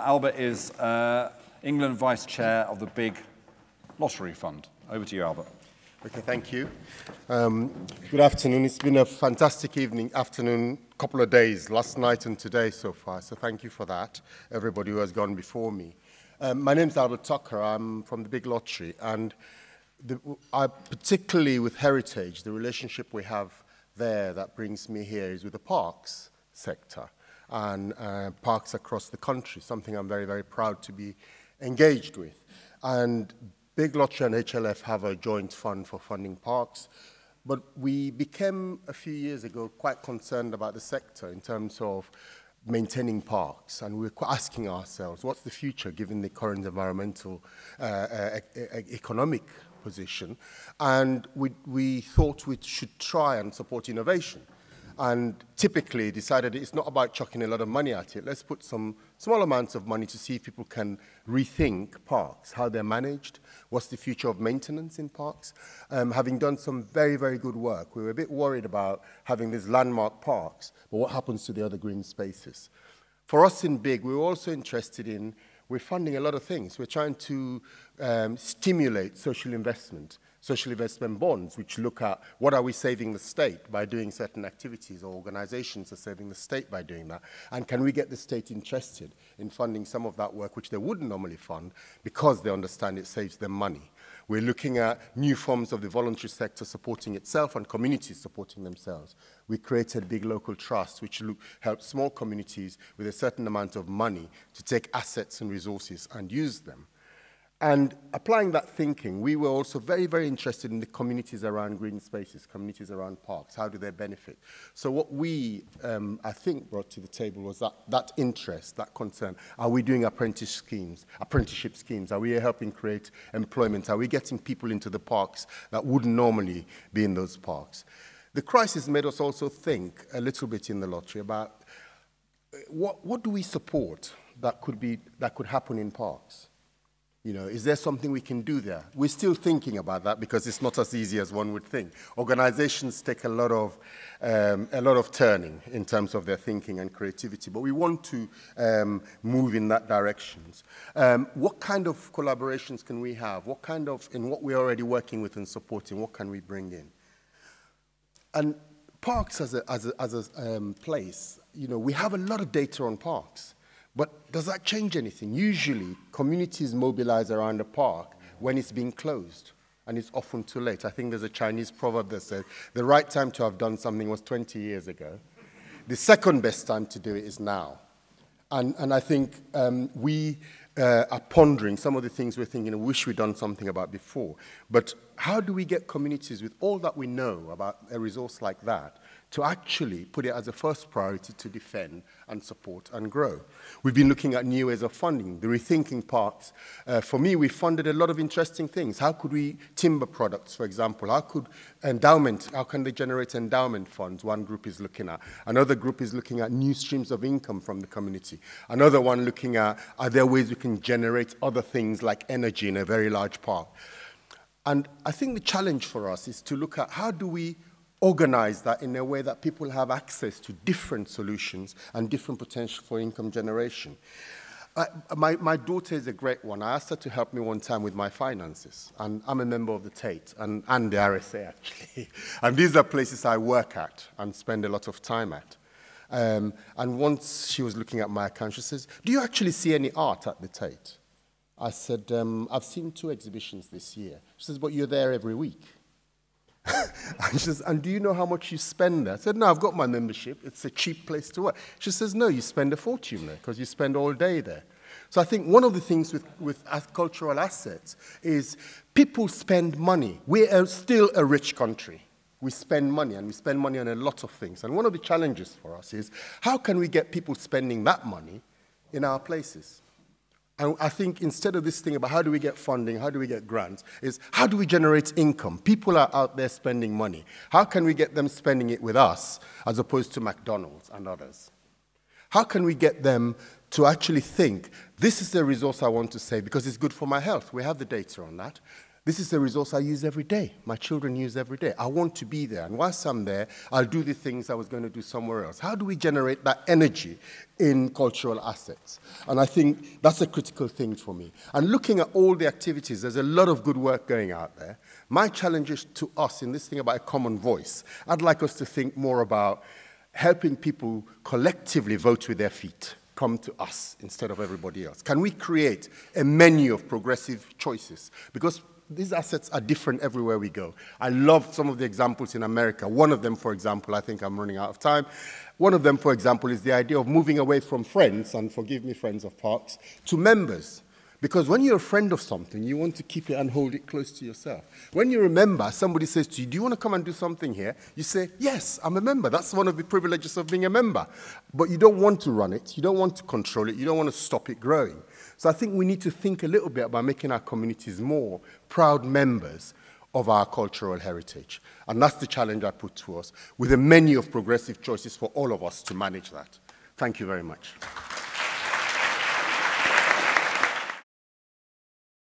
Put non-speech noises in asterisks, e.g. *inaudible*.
Albert is uh, England Vice Chair of the Big Lottery Fund. Over to you, Albert. Okay, thank you. Um, good afternoon. It's been a fantastic evening, afternoon, couple of days, last night and today so far. So thank you for that, everybody who has gone before me. Um, my name is Albert Tucker. I'm from the Big Lottery. And the, I, particularly with heritage, the relationship we have there that brings me here is with the parks sector and uh, parks across the country, something I'm very, very proud to be engaged with. And Big Lottery and HLF have a joint fund for funding parks, but we became a few years ago quite concerned about the sector in terms of maintaining parks, and we're asking ourselves, what's the future given the current environmental uh, economic position? And we, we thought we should try and support innovation and typically decided it's not about chucking a lot of money at it. Let's put some small amounts of money to see if people can rethink parks, how they're managed, what's the future of maintenance in parks. Um, having done some very, very good work, we were a bit worried about having these landmark parks, but what happens to the other green spaces? For us in Big, we are also interested in, we're funding a lot of things. We're trying to um, stimulate social investment social investment bonds, which look at what are we saving the state by doing certain activities or organizations are saving the state by doing that. And can we get the state interested in funding some of that work which they wouldn't normally fund because they understand it saves them money. We're looking at new forms of the voluntary sector supporting itself and communities supporting themselves. We created big local trusts which look, help small communities with a certain amount of money to take assets and resources and use them. And applying that thinking, we were also very, very interested in the communities around green spaces, communities around parks, how do they benefit? So what we, um, I think, brought to the table was that, that interest, that concern. Are we doing apprentice schemes, apprenticeship schemes? Are we helping create employment? Are we getting people into the parks that wouldn't normally be in those parks? The crisis made us also think a little bit in the lottery about uh, what, what do we support that could, be, that could happen in parks? You know, is there something we can do there? We're still thinking about that because it's not as easy as one would think. Organizations take a lot of, um, a lot of turning in terms of their thinking and creativity, but we want to um, move in that direction. Um, what kind of collaborations can we have? What kind of, in what we're already working with and supporting, what can we bring in? And parks as a, as a, as a um, place, you know, we have a lot of data on parks. But does that change anything? Usually, communities mobilize around the park when it's being closed, and it's often too late. I think there's a Chinese proverb that says the right time to have done something was 20 years ago. The second best time to do it is now. And, and I think um, we uh, are pondering some of the things we're thinking, I wish we'd done something about before. But how do we get communities with all that we know about a resource like that to actually put it as a first priority to defend and support and grow. We've been looking at new ways of funding, the rethinking parts. Uh, for me, we funded a lot of interesting things. How could we, timber products, for example, how could endowment, how can they generate endowment funds? One group is looking at. Another group is looking at new streams of income from the community. Another one looking at, are there ways we can generate other things like energy in a very large part? And I think the challenge for us is to look at how do we organize that in a way that people have access to different solutions and different potential for income generation. my, my daughter is a great one. I asked her to help me one time with my finances. And I'm a member of the Tate and, and the RSA, actually. *laughs* and these are places I work at and spend a lot of time at. Um, and once she was looking at my account, she says, Do you actually see any art at the Tate? I said, um, I've seen two exhibitions this year. She says, But you're there every week and *laughs* she says, and do you know how much you spend there? I said, no, I've got my membership. It's a cheap place to work. She says, no, you spend a fortune there because you spend all day there. So I think one of the things with, with cultural assets is people spend money. We are still a rich country. We spend money and we spend money on a lot of things. And one of the challenges for us is how can we get people spending that money in our places? And I think instead of this thing about how do we get funding, how do we get grants, is how do we generate income? People are out there spending money. How can we get them spending it with us as opposed to McDonald's and others? How can we get them to actually think, this is the resource I want to save because it's good for my health? We have the data on that. This is a resource I use every day, my children use every day. I want to be there. And whilst I'm there, I'll do the things I was going to do somewhere else. How do we generate that energy in cultural assets? And I think that's a critical thing for me. And looking at all the activities, there's a lot of good work going out there. My challenge is to us in this thing about a common voice. I'd like us to think more about helping people collectively vote with their feet come to us instead of everybody else? Can we create a menu of progressive choices? Because these assets are different everywhere we go. I love some of the examples in America. One of them, for example, I think I'm running out of time. One of them, for example, is the idea of moving away from friends, and forgive me, friends of parks, to members. Because when you're a friend of something, you want to keep it and hold it close to yourself. When you remember, somebody says to you, Do you want to come and do something here? You say, Yes, I'm a member. That's one of the privileges of being a member. But you don't want to run it, you don't want to control it, you don't want to stop it growing. So I think we need to think a little bit about making our communities more proud members of our cultural heritage. And that's the challenge I put to us with a menu of progressive choices for all of us to manage that. Thank you very much.